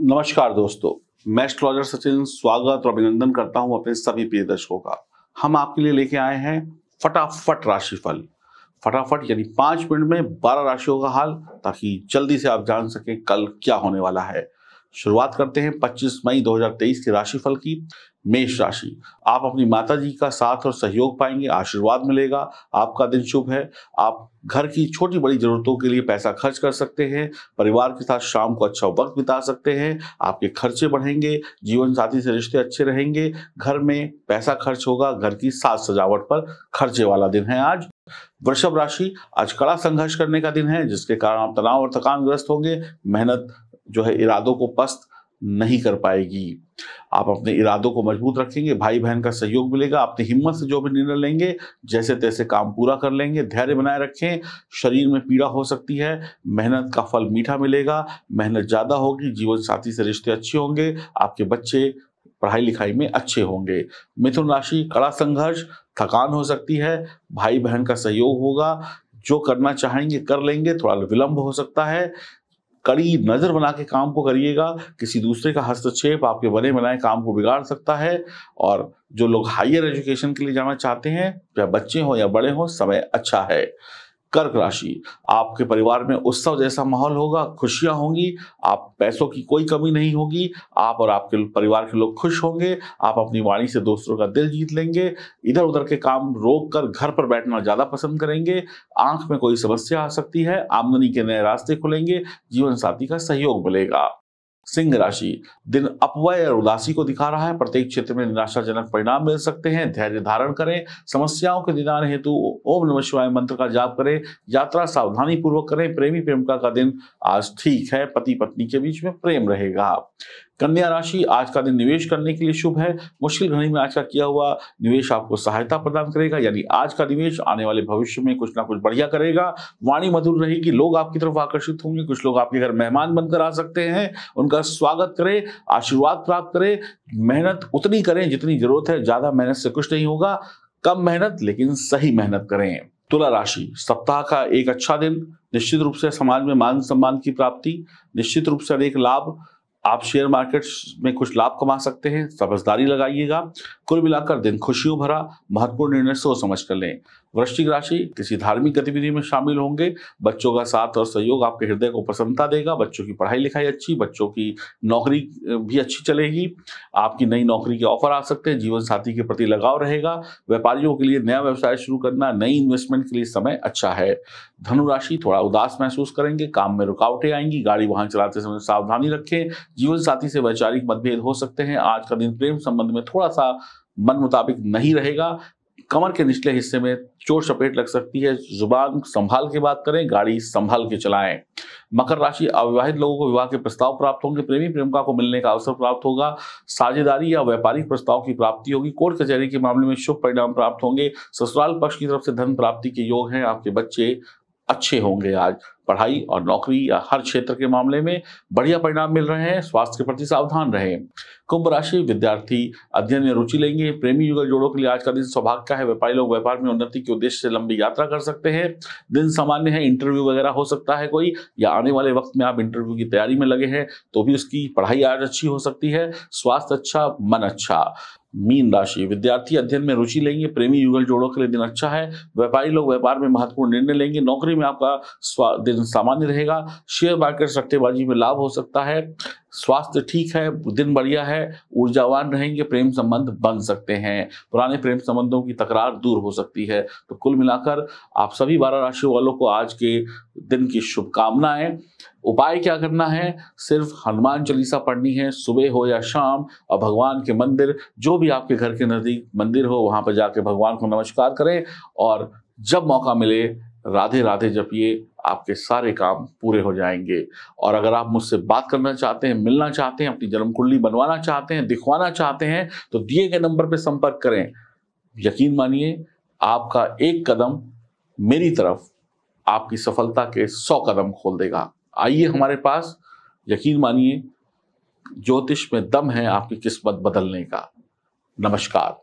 नमस्कार दोस्तों मैं एस्ट्रोलॉजर सचिन स्वागत और अभिनंदन करता हूं अपने सभी प्रिय दर्शकों का हम आपके लिए लेके आए हैं फटाफट राशिफल फटाफट यानी पांच मिनट में बारह राशियों का हाल ताकि जल्दी से आप जान सकें कल क्या होने वाला है शुरुआत करते हैं 25 मई 2023 के राशिफल की मेष राशि आप अपनी माता जी का साथ और सहयोग पाएंगे आशीर्वाद मिलेगा आपका दिन शुभ है आप घर की छोटी बड़ी जरूरतों के लिए पैसा खर्च कर सकते हैं परिवार के साथ शाम को अच्छा वक्त बिता सकते हैं आपके खर्चे बढ़ेंगे जीवन साथी से रिश्ते अच्छे रहेंगे घर में पैसा खर्च होगा घर की साज सजावट पर खर्चे वाला दिन है आज वृषभ राशि आज कड़ा संघर्ष करने का दिन है जिसके कारण आप तनाव और थकान ग्रस्त होंगे मेहनत जो है इरादों को पस्त नहीं कर पाएगी आप अपने इरादों को मजबूत रखेंगे भाई बहन का सहयोग मिलेगा अपनी हिम्मत से जो भी निर्णय लेंगे जैसे तैसे काम पूरा कर लेंगे धैर्य बनाए रखें शरीर में पीड़ा हो सकती है मेहनत का फल मीठा मिलेगा मेहनत ज़्यादा होगी जीवन साथी से रिश्ते अच्छे होंगे आपके बच्चे पढ़ाई लिखाई में अच्छे होंगे मिथुन राशि कड़ा संघर्ष थकान हो सकती है भाई बहन का सहयोग होगा जो करना चाहेंगे कर लेंगे थोड़ा विलंब हो सकता है कड़ी नज़र बना के काम को करिएगा किसी दूसरे का हस्तक्षेप आपके बने बनाए काम को बिगाड़ सकता है और जो लोग हायर एजुकेशन के लिए जाना चाहते हैं चाहे बच्चे हों या बड़े हों समय अच्छा है कर्क राशि आपके परिवार में उत्सव जैसा माहौल होगा खुशियां होंगी आप पैसों की कोई कमी नहीं होगी आप और आपके परिवार के लोग खुश होंगे आप अपनी वाणी से दोस्तों का दिल जीत लेंगे इधर उधर के काम रोक कर घर पर बैठना ज़्यादा पसंद करेंगे आंख में कोई समस्या आ सकती है आमदनी के नए रास्ते खुलेंगे जीवन साथी का सहयोग मिलेगा सिंह राशि दिन अपवय और उदासी को दिखा रहा है प्रत्येक क्षेत्र में निराशाजनक परिणाम मिल सकते हैं धैर्य धारण करें समस्याओं के निदान हेतु ओम नमः शिवाय मंत्र का जाप करें यात्रा सावधानी पूर्वक करें प्रेमी प्रेमिका का दिन आज ठीक है पति पत्नी के बीच में प्रेम रहेगा कन्या राशि आज का दिन निवेश करने के लिए शुभ है मुश्किल घड़ी में आज का किया हुआ निवेश आपको सहायता प्रदान करेगा यानी आज का निवेश आने वाले भविष्य में कुछ ना कुछ बढ़िया करेगा वाणी मधुर रहेगी लोग आपकी तरफ आकर्षित होंगे कुछ लोग आपके घर मेहमान बनकर आ सकते हैं उनका स्वागत करें आशीर्वाद प्राप्त करें मेहनत उतनी करें जितनी जरूरत है ज्यादा मेहनत से कुछ नहीं होगा कम मेहनत लेकिन सही मेहनत करें तुला राशि सप्ताह का एक अच्छा दिन निश्चित रूप से समाज में मान सम्मान की प्राप्ति निश्चित रूप से अनेक लाभ आप शेयर मार्केट्स में कुछ लाभ कमा सकते हैं समझदारी लगाइएगा कुल मिलाकर दिन खुशियों भरा महत्वपूर्ण निर्णय सोच समझ कर लें वृश्चिक राशि किसी धार्मिक गतिविधि में शामिल होंगे बच्चों का साथ और सहयोग आपके हृदय को प्रसन्नता देगा बच्चों की पढ़ाई लिखाई अच्छी बच्चों की नौकरी भी अच्छी चलेगी आपकी नई नौकरी के ऑफर आ सकते हैं जीवन साथी के प्रति लगाव रहेगा व्यापारियों के लिए नया व्यवसाय शुरू करना नई इन्वेस्टमेंट के लिए समय अच्छा है धनुराशि थोड़ा उदास महसूस करेंगे काम में रुकावटें आएंगी गाड़ी वाहन चलाते समय सावधानी रखें जीवन साथी से वैचारिक मतभेद हो सकते हैं आज का दिन प्रेम संबंध में थोड़ा सा मन मुताबिक नहीं रहेगा कमर के निचले हिस्से में चोट चपेट लग सकती है जुबान संभाल के बात करें गाड़ी संभाल के चलाएं मकर राशि अविवाहित लोगों को विवाह के प्रस्ताव प्राप्त होंगे प्रेमी प्रेमिका को मिलने का अवसर प्राप्त होगा साझेदारी या व्यापारिक प्रस्ताव की प्राप्ति होगी कोर्ट कचहरी के मामले में शुभ परिणाम प्राप्त होंगे ससुराल पक्ष की तरफ से धन प्राप्ति के योग हैं आपके बच्चे अच्छे होंगे आज पढ़ाई और नौकरी या हर क्षेत्र के मामले में बढ़िया परिणाम मिल रहे हैं स्वास्थ्य के प्रति सावधान रहें कुंभ राशि विद्यार्थी अध्ययन में रुचि लेंगे प्रेमी युगल जोड़ों के लिए आज का दिन सौभाग्य का है व्यापारी लोग व्यापार में उन्नति के उद्देश्य से लंबी यात्रा कर सकते हैं दिन सामान्य है इंटरव्यू वगैरह हो सकता है कोई या आने वाले वक्त में आप इंटरव्यू की तैयारी में लगे हैं तो भी उसकी पढ़ाई आज अच्छी हो सकती है स्वास्थ्य अच्छा मन अच्छा मीन राशि विद्यार्थी अध्ययन में रुचि लेंगे प्रेमी युगल जोड़ों के लिए दिन अच्छा है व्यापारी लोग व्यापार में महत्वपूर्ण निर्णय लेंगे नौकरी में आपका दिन सामान्य रहेगा शेयर मार्केट सट्टेबाजी में लाभ हो सकता है स्वास्थ्य ठीक है दिन बढ़िया है ऊर्जावान रहेंगे प्रेम संबंध बन सकते हैं पुराने प्रेम संबंधों की तकरार दूर हो सकती है तो कुल मिलाकर आप सभी बारह राशियों वालों को आज के दिन की शुभकामनाएं उपाय क्या करना है सिर्फ हनुमान चालीसा पढ़नी है सुबह हो या शाम और भगवान के मंदिर जो भी आपके घर के नज़दीक मंदिर हो वहाँ पर जाके भगवान को नमस्कार करें और जब मौका मिले राधे राधे जपिए आपके सारे काम पूरे हो जाएंगे और अगर आप मुझसे बात करना चाहते हैं मिलना चाहते हैं अपनी जन्म कुंडली बनवाना चाहते हैं दिखवाना चाहते हैं तो दिए गए नंबर पर संपर्क करें यकीन मानिए आपका एक कदम मेरी तरफ आपकी सफलता के सौ कदम खोल देगा आइए हमारे पास यकीन मानिए ज्योतिष में दम है आपकी किस्मत बदलने का नमस्कार